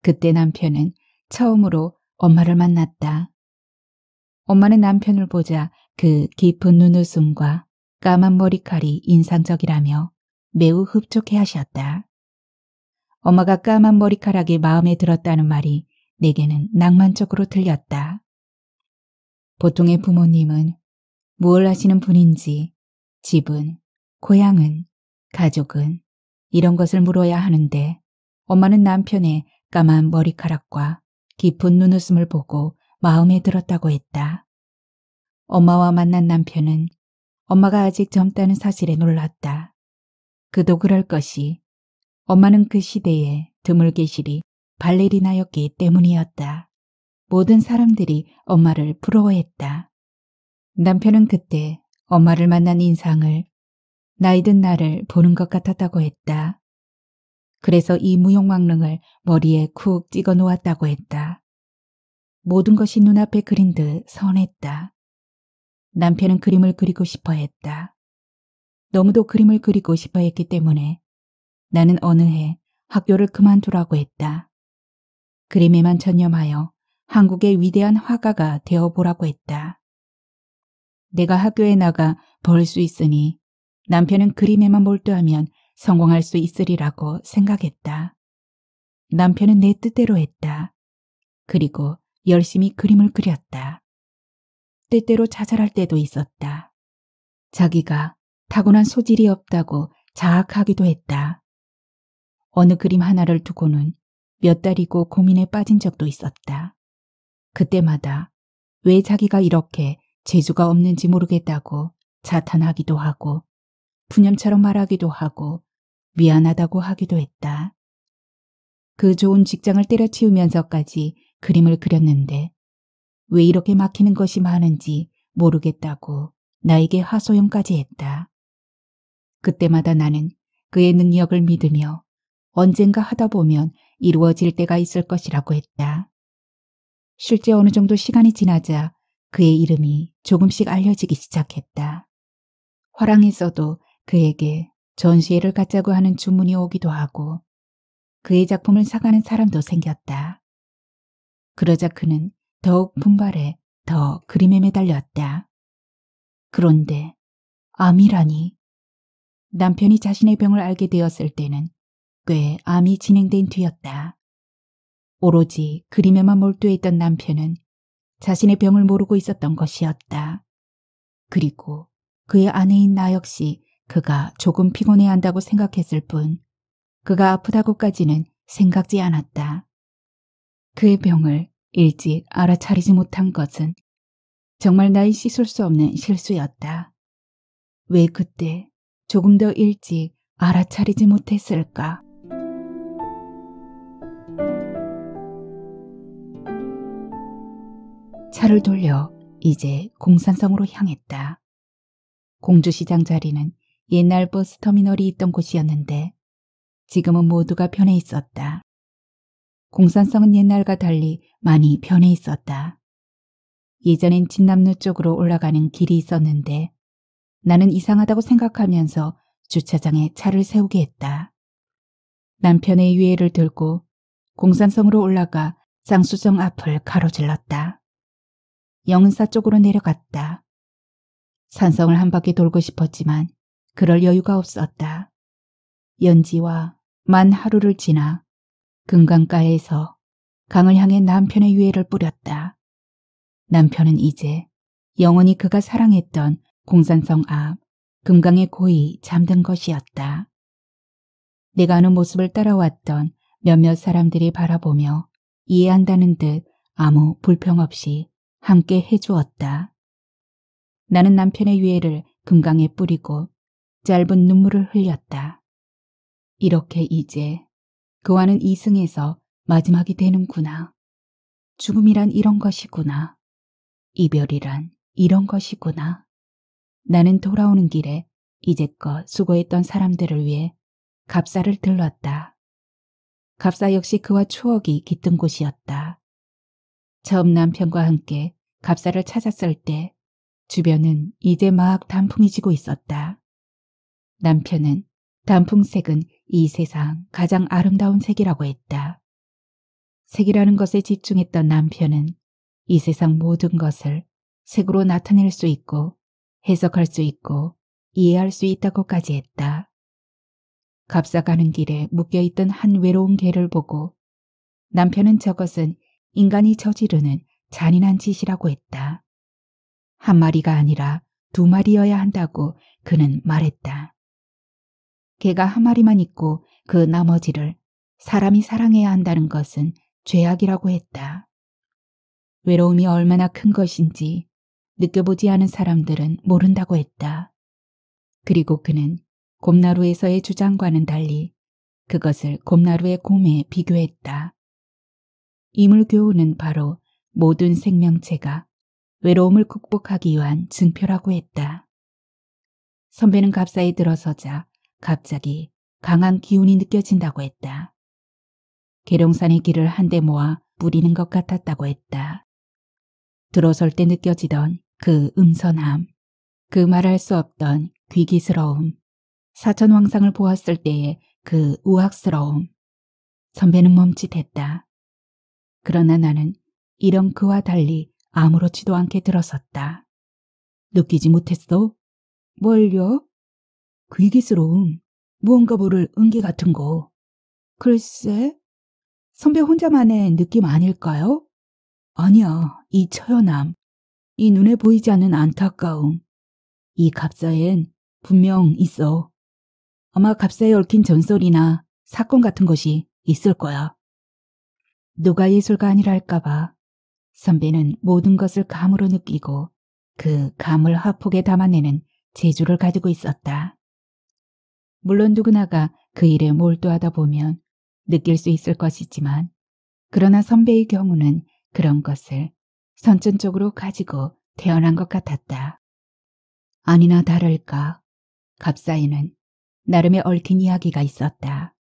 그때 남편은 처음으로 엄마를 만났다. 엄마는 남편을 보자 그 깊은 눈웃음과 까만 머리칼이 인상적이라며 매우 흡족해 하셨다. 엄마가 까만 머리카락이 마음에 들었다는 말이 내게는 낭만적으로 들렸다. 보통의 부모님은 무엇 하시는 분인지 집은, 고향은, 가족은 이런 것을 물어야 하는데 엄마는 남편의 까만 머리카락과 깊은 눈웃음을 보고 마음에 들었다고 했다. 엄마와 만난 남편은 엄마가 아직 젊다는 사실에 놀랐다. 그도 그럴 것이 엄마는 그 시대에 드물게시리 발레리나였기 때문이었다. 모든 사람들이 엄마를 부러워했다. 남편은 그때 엄마를 만난 인상을 나이든 나를 보는 것 같았다고 했다. 그래서 이 무용왕릉을 머리에 쿡 찍어 놓았다고 했다. 모든 것이 눈앞에 그린 듯 선했다. 남편은 그림을 그리고 싶어 했다. 너무도 그림을 그리고 싶어 했기 때문에 나는 어느 해 학교를 그만두라고 했다. 그림에만 전념하여 한국의 위대한 화가가 되어보라고 했다. 내가 학교에 나가 벌 수 있으니 남편은 그림에만 몰두하면 성공할 수 있으리라고 생각했다. 남편은 내 뜻대로 했다. 그리고 열심히 그림을 그렸다. 때때로 자살할 때도 있었다. 자기가 타고난 소질이 없다고 자학하기도 했다. 어느 그림 하나를 두고는 몇 달이고 고민에 빠진 적도 있었다. 그때마다 왜 자기가 이렇게 재주가 없는지 모르겠다고 자탄하기도 하고 분염처럼 말하기도 하고 미안하다고 하기도 했다. 그 좋은 직장을 때려치우면서까지 그림을 그렸는데 왜 이렇게 막히는 것이 많은지 모르겠다고 나에게 하소연까지 했다. 그때마다 나는 그의 능력을 믿으며 언젠가 하다 보면 이루어질 때가 있을 것이라고 했다. 실제 어느 정도 시간이 지나자 그의 이름이 조금씩 알려지기 시작했다. 화랑에서도 그에게 전시회를 갖자고 하는 주문이 오기도 하고 그의 작품을 사가는 사람도 생겼다. 그러자 그는 더욱 분발해 더 그림에 매달렸다. 그런데 암이라니. 남편이 자신의 병을 알게 되었을 때는 꽤 암이 진행된 뒤였다. 오로지 그림에만 몰두했던 남편은 자신의 병을 모르고 있었던 것이었다. 그리고 그의 아내인 나 역시 그가 조금 피곤해한다고 생각했을 뿐 그가 아프다고까지는 생각지 않았다. 그의 병을 일찍 알아차리지 못한 것은 정말 나이 씻을 수 없는 실수였다. 왜 그때 조금 더 일찍 알아차리지 못했을까? 차를 돌려 이제 공산성으로 향했다. 공주시장 자리는 옛날 버스터미널이 있던 곳이었는데 지금은 모두가 변해 있었다. 공산성은 옛날과 달리 많이 변해 있었다. 예전엔 진남로 쪽으로 올라가는 길이 있었는데 나는 이상하다고 생각하면서 주차장에 차를 세우게 했다. 남편의 유해를 들고 공산성으로 올라가 쌍수정 앞을 가로질렀다. 영은사 쪽으로 내려갔다. 산성을 한 바퀴 돌고 싶었지만 그럴 여유가 없었다. 연지와 만 하루를 지나 금강가에서 강을 향해 남편의 유해를 뿌렸다. 남편은 이제 영원히 그가 사랑했던 공산성 앞금강의 고이 잠든 것이었다. 내가 아는 모습을 따라왔던 몇몇 사람들이 바라보며 이해한다는 듯 아무 불평 없이 함께 해주었다. 나는 남편의 유해를 금강에 뿌리고 짧은 눈물을 흘렸다. 이렇게 이제 그와는 이승에서 마지막이 되는구나. 죽음이란 이런 것이구나. 이별이란 이런 것이구나. 나는 돌아오는 길에 이제껏 수고했던 사람들을 위해 갑사를 들렀다. 갑사 역시 그와 추억이 깃든 곳이었다. 처음 남편과 함께 갑사를 찾았을 때 주변은 이제 막 단풍이 지고 있었다. 남편은 단풍색은 이 세상 가장 아름다운 색이라고 했다. 색이라는 것에 집중했던 남편은 이 세상 모든 것을 색으로 나타낼 수 있고 해석할 수 있고 이해할 수 있다고까지 했다. 갑사 가는 길에 묶여있던 한 외로운 개를 보고 남편은 저것은 인간이 저지르는 잔인한 짓이라고 했다. 한 마리가 아니라 두 마리여야 한다고 그는 말했다. 개가 한 마리만 있고 그 나머지를 사람이 사랑해야 한다는 것은 죄악이라고 했다. 외로움이 얼마나 큰 것인지 느껴보지 않은 사람들은 모른다고 했다. 그리고 그는 곰나루에서의 주장과는 달리 그것을 곰나루의 곰에 비교했다. 이물교훈은 바로 모든 생명체가 외로움을 극복하기 위한 증표라고 했다. 선배는 갑사에 들어서자 갑자기 강한 기운이 느껴진다고 했다. 계룡산의 길을 한데 모아 뿌리는 것 같았다고 했다. 들어설 때 느껴지던 그 음선함, 그 말할 수 없던 귀기스러움, 사천왕상을 보았을 때의 그 우악스러움. 선배는 멈칫했다. 그러나 나는 이런 그와 달리 아무렇지도 않게 들어섰다. 느끼지 못했어? 뭘요? 그 이기스러움, 무언가 모를 은기 같은 거. 글쎄, 선배 혼자만의 느낌 아닐까요? 아니야, 이 처연함, 이 눈에 보이지 않는 안타까움, 이 갑사엔 분명 있어. 아마 갑사에 얽힌 전설이나 사건 같은 것이 있을 거야. 누가 예술가 아니랄까봐 선배는 모든 것을 감으로 느끼고 그 감을 화폭에 담아내는 재주를 가지고 있었다. 물론 누구나가 그 일에 몰두하다 보면 느낄 수 있을 것이지만 그러나 선배의 경우는 그런 것을 선천적으로 가지고 태어난 것 같았다. 아니나 다를까 갑사에는 나름의 얽힌 이야기가 있었다.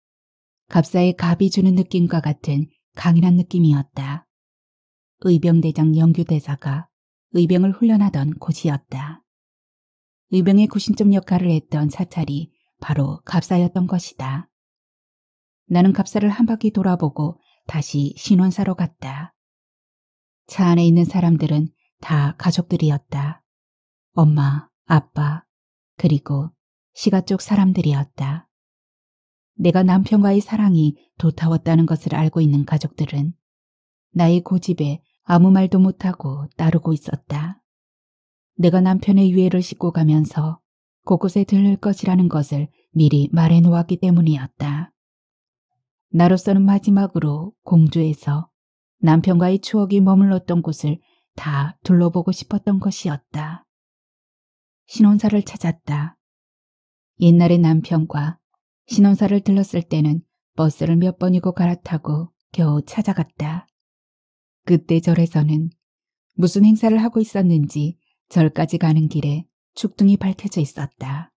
갑사의 갑이 주는 느낌과 같은 강인한 느낌이었다. 의병대장 영규대사가 의병을 훈련하던 곳이었다. 의병의 구신점 역할을 했던 사찰이 바로 갑사였던 것이다. 나는 갑사를 한 바퀴 돌아보고 다시 신원사로 갔다. 차 안에 있는 사람들은 다 가족들이었다. 엄마, 아빠, 그리고 시가 쪽 사람들이었다. 내가 남편과의 사랑이 도타웠다는 것을 알고 있는 가족들은 나의 고집에 아무 말도 못하고 따르고 있었다. 내가 남편의 유해를 싣고 가면서 곳곳에 들릴 것이라는 것을 미리 말해놓았기 때문이었다. 나로서는 마지막으로 공주에서 남편과의 추억이 머물렀던 곳을 다 둘러보고 싶었던 것이었다. 신혼사를 찾았다. 옛날에 남편과 신혼사를 들렀을 때는 버스를 몇 번이고 갈아타고 겨우 찾아갔다. 그때 절에서는 무슨 행사를 하고 있었는지 절까지 가는 길에 죽등이 밝혀져 있었다.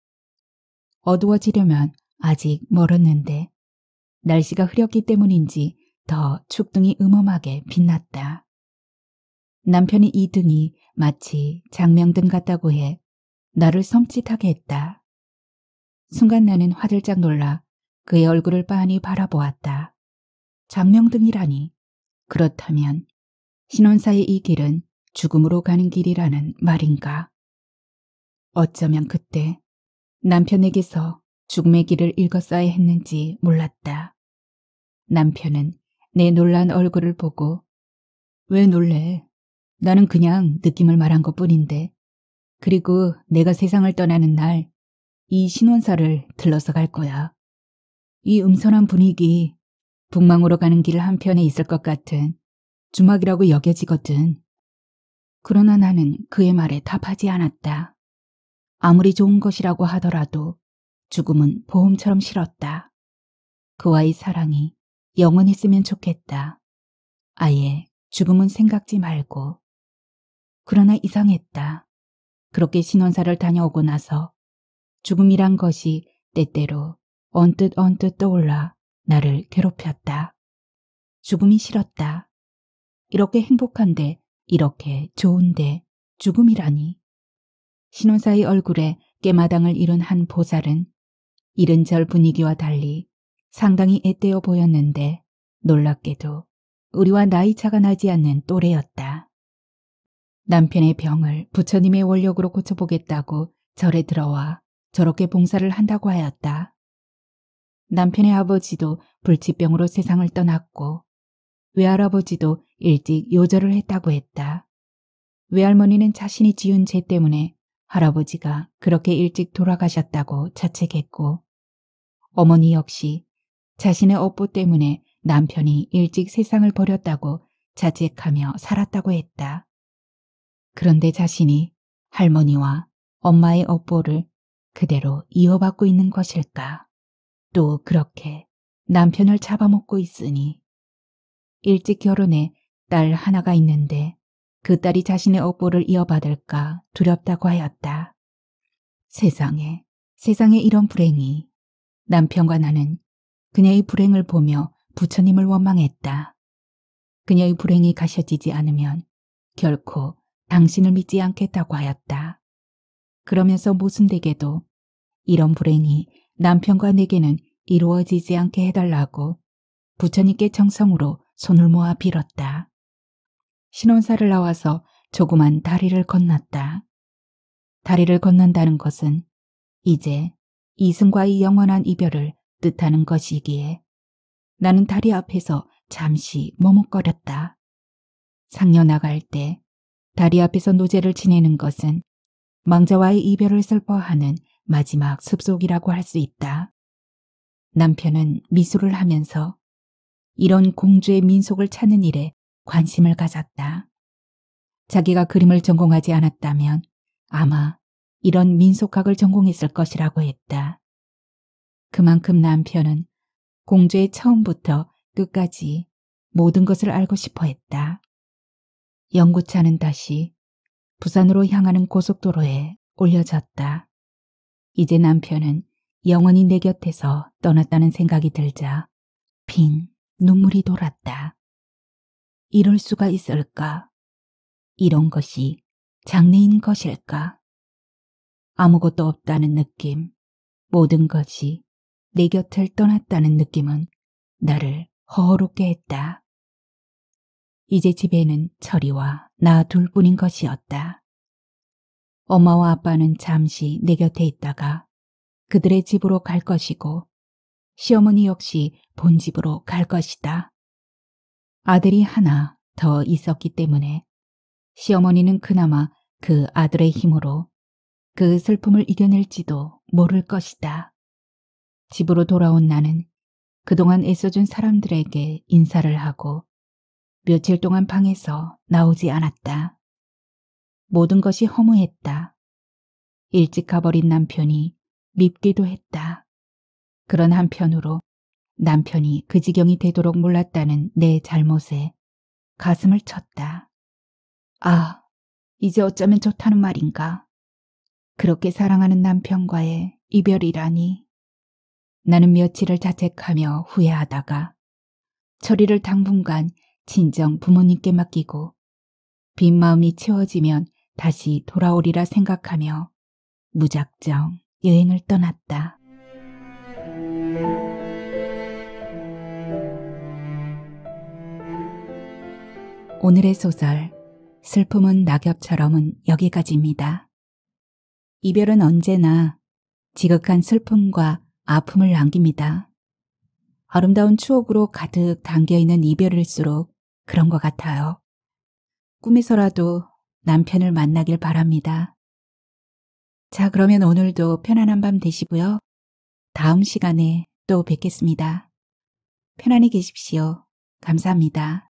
어두워지려면 아직 멀었는데 날씨가 흐렸기 때문인지 더 죽등이 음험하게 빛났다. 남편이 이 등이 마치 장명등 같다고 해 나를 섬찟하게 했다. 순간 나는 화들짝 놀라 그의 얼굴을 빤히 바라보았다. 장명등이라니. 그렇다면 신혼사의 이 길은 죽음으로 가는 길이라는 말인가. 어쩌면 그때 남편에게서 죽음의 길을 읽었어야 했는지 몰랐다. 남편은 내 놀란 얼굴을 보고 왜 놀래? 나는 그냥 느낌을 말한 것 뿐인데 그리고 내가 세상을 떠나는 날 이 신혼사를 들러서 갈 거야. 이 음산한 분위기 북망으로 가는 길 한편에 있을 것 같은 주막이라고 여겨지거든. 그러나 나는 그의 말에 답하지 않았다. 아무리 좋은 것이라고 하더라도 죽음은 보험처럼 싫었다. 그와의 사랑이 영원히 쓰면 좋겠다. 아예 죽음은 생각지 말고. 그러나 이상했다. 그렇게 신혼사를 다녀오고 나서 죽음이란 것이 때때로 언뜻 언뜻 떠올라 나를 괴롭혔다. 죽음이 싫었다. 이렇게 행복한데 이렇게 좋은데 죽음이라니. 신혼사의 얼굴에 깨마당을 이룬 한 보살은 이른절 분위기와 달리 상당히 애때어 보였는데 놀랍게도 우리와 나이차가 나지 않는 또래였다. 남편의 병을 부처님의 원력으로 고쳐보겠다고 절에 들어와 저렇게 봉사를 한다고 하였다. 남편의 아버지도 불치병으로 세상을 떠났고 외할아버지도 일찍 요절을 했다고 했다. 외할머니는 자신이 지은 죄 때문에 할아버지가 그렇게 일찍 돌아가셨다고 자책했고 어머니 역시 자신의 업보 때문에 남편이 일찍 세상을 버렸다고 자책하며 살았다고 했다. 그런데 자신이 할머니와 엄마의 업보를 그대로 이어받고 있는 것일까? 또 그렇게 남편을 잡아먹고 있으니 일찍 결혼해 딸 하나가 있는데 그 딸이 자신의 업보를 이어받을까 두렵다고 하였다. 세상에, 세상에 이런 불행이. 남편과 나는 그녀의 불행을 보며 부처님을 원망했다. 그녀의 불행이 가셔지지 않으면 결코 당신을 믿지 않겠다고 하였다. 그러면서 모순되게도 이런 불행이 남편과 내게는 이루어지지 않게 해달라고 부처님께 정성으로 손을 모아 빌었다. 신혼사를 나와서 조그만 다리를 건넜다. 다리를 건넌다는 것은 이제 이승과의 영원한 이별을 뜻하는 것이기에 나는 다리 앞에서 잠시 머뭇거렸다. 상여 나갈 때 다리 앞에서 노제를 지내는 것은 망자와의 이별을 슬퍼하는 마지막 습속이라고 할 수 있다. 남편은 미소를 하면서 이런 공주의 민속을 찾는 일에 관심을 가졌다. 자기가 그림을 전공하지 않았다면 아마 이런 민속학을 전공했을 것이라고 했다. 그만큼 남편은 공주의 처음부터 끝까지 모든 것을 알고 싶어 했다. 영구차는 다시 부산으로 향하는 고속도로에 올려졌다. 이제 남편은 영원히 내 곁에서 떠났다는 생각이 들자 빙 눈물이 돌았다. 이럴 수가 있을까? 이런 것이 장래인 것일까? 아무것도 없다는 느낌, 모든 것이 내 곁을 떠났다는 느낌은 나를 허롭게 했다. 이제 집에는 철이와 나 둘뿐인 것이었다. 엄마와 아빠는 잠시 내 곁에 있다가 그들의 집으로 갈 것이고 시어머니 역시 본 집으로 갈 것이다. 아들이 하나 더 있었기 때문에 시어머니는 그나마 그 아들의 힘으로 그 슬픔을 이겨낼지도 모를 것이다. 집으로 돌아온 나는 그동안 애써준 사람들에게 인사를 하고 며칠 동안 방에서 나오지 않았다. 모든 것이 허무했다. 일찍 가버린 남편이 밉기도 했다. 그런 한편으로 남편이 그 지경이 되도록 몰랐다는 내 잘못에 가슴을 쳤다. 아, 이제 어쩌면 좋다는 말인가. 그렇게 사랑하는 남편과의 이별이라니. 나는 며칠을 자책하며 후회하다가 처리를 당분간 진정 부모님께 맡기고 빈 마음이 채워지면 다시 돌아오리라 생각하며 무작정 여행을 떠났다. 오늘의 소설 슬픔은 낙엽처럼은 여기까지입니다. 이별은 언제나 지극한 슬픔과 아픔을 남깁니다. 아름다운 추억으로 가득 담겨있는 이별일수록 그런 것 같아요. 꿈에서라도 남편을 만나길 바랍니다. 자 그러면 오늘도 편안한 밤 되시고요. 다음 시간에 또 뵙겠습니다. 편안히 계십시오. 감사합니다.